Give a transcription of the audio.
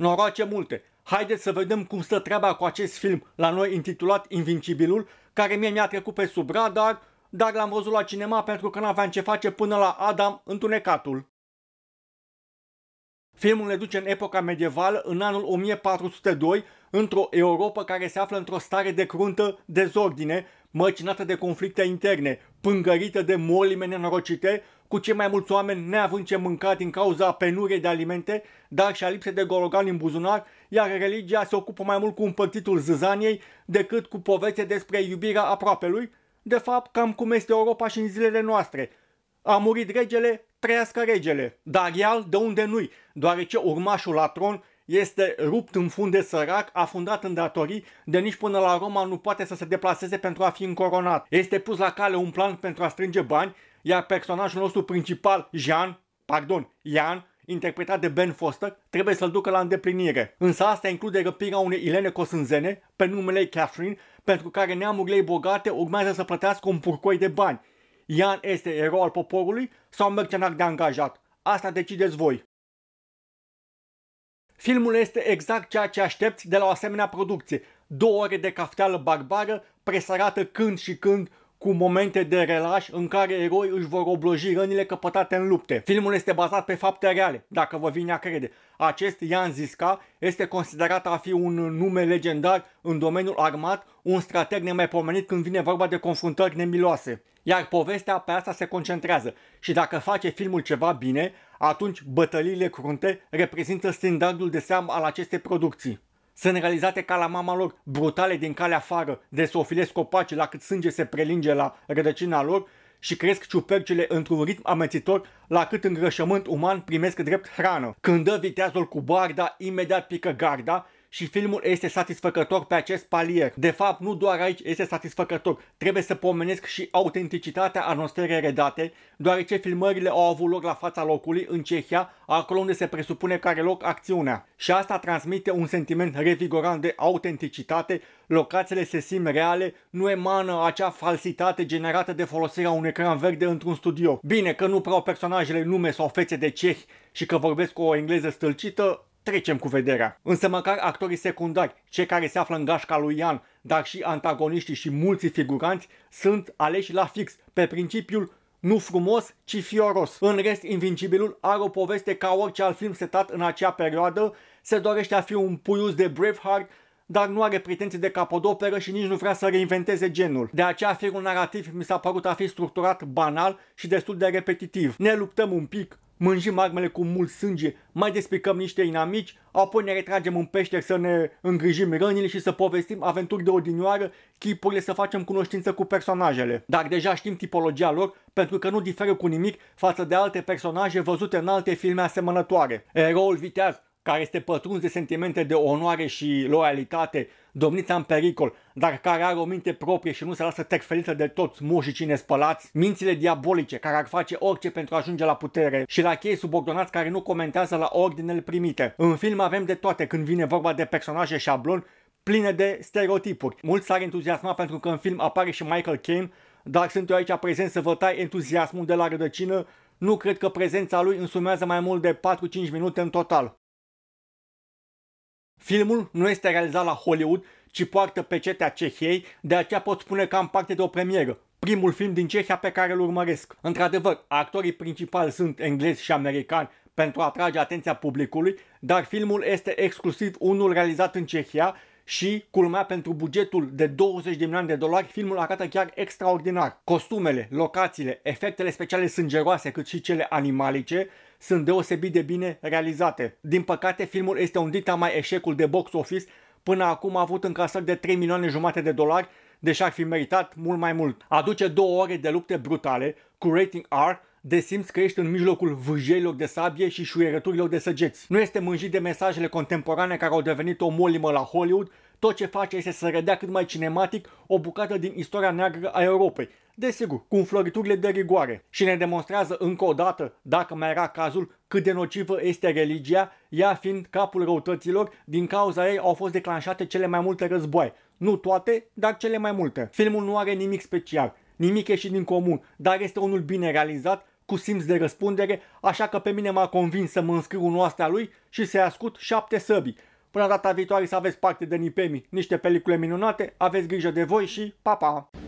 noroace multe. Haideți să vedem cum stă treaba cu acest film la noi intitulat Invincibilul, care mie mi-a trecut pe sub radar, dar l-am văzut la cinema pentru că n-aveam ce face până la Adam Întunecatul. Filmul ne duce în epoca medievală, în anul 1402, într-o Europa care se află într-o stare de cruntă dezordine, măcinată de conflicte interne, pângărită de molime nenorocite, cu cei mai mulți oameni neavând ce mânca din cauza penuriei de alimente, dar și a lipsei de gorogani în buzunar, iar religia se ocupă mai mult cu împărțitul zâzaniei decât cu poveste despre iubirea aproapelui, de fapt cam cum este Europa și în zilele noastre. A murit regele, trăiască regele, dar ial de unde nu-i, deoarece urmașul la tron este rupt în fund de sărac, afundat în datorii, de nici până la Roma nu poate să se deplaseze pentru a fi încoronat. Este pus la cale un plan pentru a strânge bani iar personajul nostru principal, Jean, pardon, Ian, interpretat de Ben Foster, trebuie să-l ducă la îndeplinire. Însă asta include răpirea unei Ilene Cosânzene, pe numele Catherine, pentru care neamurile bogate urmează să plătească un purcoi de bani. Ian este erou al poporului sau mercenar de angajat? Asta decideți voi. Filmul este exact ceea ce aștepți de la o asemenea producție. Două ore de cafteală barbară, presărată când și când cu momente de relaș în care eroi își vor obloji rănile căpătate în lupte. Filmul este bazat pe fapte reale, dacă vă vine a crede. Acest Ian Ziska este considerat a fi un nume legendar în domeniul armat, un strateg nemaipomenit când vine vorba de confruntări nemiloase. Iar povestea pe asta se concentrează și dacă face filmul ceva bine, atunci bătăliile crunte reprezintă standardul de seamă al acestei producții. Sunt realizate ca la mama lor, brutale din calea afară, de să ofilesc copacii la cât sânge se prelinge la rădăcina lor și cresc ciupercile într-un ritm amețitor la cât îngrășământ uman primesc drept hrană. Când dă viteazul cu barda, imediat pică garda și filmul este satisfăcător pe acest palier. De fapt, nu doar aici este satisfăcător, trebuie să pomenesc și autenticitatea atmosferei redate, deoarece filmările au avut loc la fața locului în Cehia, acolo unde se presupune că are loc acțiunea. Și asta transmite un sentiment revigorant de autenticitate, locațiile se simt reale, nu emană acea falsitate generată de folosirea unui ecran verde într-un studio. Bine că nu prea au personajele nume sau fețe de cehi și că vorbesc cu o engleză stâlcită, trecem cu vederea. Însă măcar actorii secundari, cei care se află în gașca lui Ian, dar și antagoniștii și mulți figuranți, sunt aleși la fix, pe principiul nu frumos, ci fioros. În rest, Invincibilul are o poveste ca orice alt film setat în acea perioadă, se dorește a fi un puius de Braveheart, dar nu are pretenții de capodoperă și nici nu vrea să reinventeze genul. De aceea firul narrativ mi s-a părut a fi structurat banal și destul de repetitiv. Ne luptăm un pic, mânjim armele cu mult sânge, mai despicăm niște inamici, apoi ne retragem în pește să ne îngrijim rănile și să povestim aventuri de odinioară, chipurile să facem cunoștință cu personajele. Dar deja știm tipologia lor, pentru că nu diferă cu nimic față de alte personaje văzute în alte filme asemănătoare. Eroul viteaz, care este pătruns de sentimente de onoare și loialitate, domnița în pericol, dar care are o minte proprie și nu se lasă terfelită de toți mușicii nespălați, mințile diabolice care ar face orice pentru a ajunge la putere și la chei subordonați care nu comentează la ordinele primite. În film avem de toate când vine vorba de personaje șablon pline de stereotipuri. Mulți s-ar entuziasma pentru că în film apare și Michael Caine, dar sunt eu aici prezent să vă tai entuziasmul de la rădăcină nu cred că prezența lui însumează mai mult de 4-5 minute în total. Filmul nu este realizat la Hollywood, ci poartă pecetea Cehiei, de aceea pot spune că am parte de o premieră, primul film din Cehia pe care îl urmăresc. Într-adevăr, actorii principali sunt englezi și americani pentru a atrage atenția publicului, dar filmul este exclusiv unul realizat în Cehia și, culmea, pentru bugetul de 20 de milioane de dolari, filmul arată chiar extraordinar. Costumele, locațiile, efectele speciale sângeroase, cât și cele animalice, sunt deosebit de bine realizate. Din păcate, filmul este un dita mai eșecul de box office, până acum a avut încasări de 3 milioane jumate de dolari, deși ar fi meritat mult mai mult. Aduce două ore de lupte brutale, cu rating R, de simți că ești în mijlocul vâjelilor de sabie și șuierăturilor de săgeți. Nu este mânjit de mesajele contemporane care au devenit o molimă la Hollywood tot ce face este să redea cât mai cinematic o bucată din istoria neagră a Europei, desigur, cu înfloriturile de rigoare și ne demonstrează încă o dată, dacă mai era cazul, cât de nocivă este religia, ea fiind capul răutăților, din cauza ei au fost declanșate cele mai multe războaie. Nu toate, dar cele mai multe. Filmul nu are nimic special, nimic ieșit din comun, dar este unul bine realizat, cu simț de răspundere, așa că pe mine m-a convins să mă înscriu în oastea lui și să-i ascult șapte săbii. Până data viitoare să aveți parte de nipemi, niște pelicule minunate, aveți grijă de voi și pa, pa!